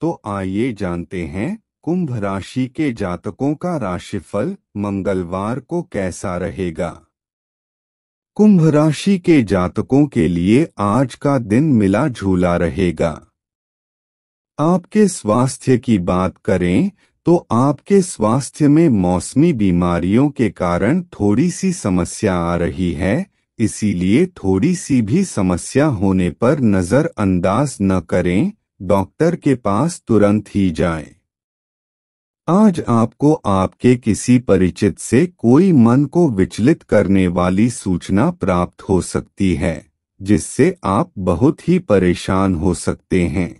तो आइए जानते हैं कुंभ राशि के जातकों का राशिफल मंगलवार को कैसा रहेगा कुंभ राशि के जातकों के लिए आज का दिन मिला झूला रहेगा आपके स्वास्थ्य की बात करें तो आपके स्वास्थ्य में मौसमी बीमारियों के कारण थोड़ी सी समस्या आ रही है इसीलिए थोड़ी सी भी समस्या होने पर नजरअंदाज न करें डॉक्टर के पास तुरंत ही जाएं। आज आपको आपके किसी परिचित से कोई मन को विचलित करने वाली सूचना प्राप्त हो सकती है जिससे आप बहुत ही परेशान हो सकते हैं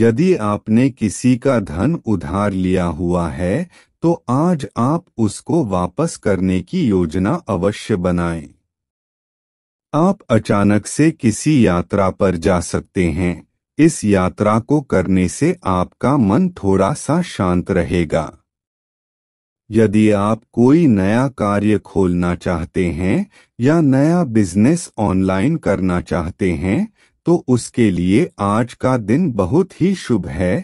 यदि आपने किसी का धन उधार लिया हुआ है तो आज आप उसको वापस करने की योजना अवश्य बनाएं। आप अचानक से किसी यात्रा पर जा सकते हैं इस यात्रा को करने से आपका मन थोड़ा सा शांत रहेगा यदि आप कोई नया कार्य खोलना चाहते हैं या नया बिजनेस ऑनलाइन करना चाहते हैं तो उसके लिए आज का दिन बहुत ही शुभ है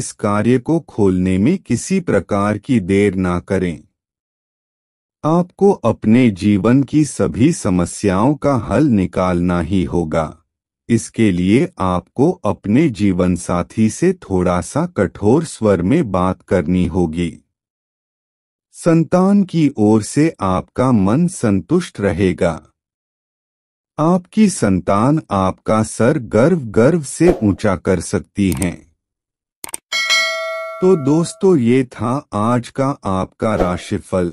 इस कार्य को खोलने में किसी प्रकार की देर ना करें आपको अपने जीवन की सभी समस्याओं का हल निकालना ही होगा इसके लिए आपको अपने जीवन साथी से थोड़ा सा कठोर स्वर में बात करनी होगी संतान की ओर से आपका मन संतुष्ट रहेगा आपकी संतान आपका सर गर्व गर्व से ऊंचा कर सकती है तो दोस्तों ये था आज का आपका राशिफल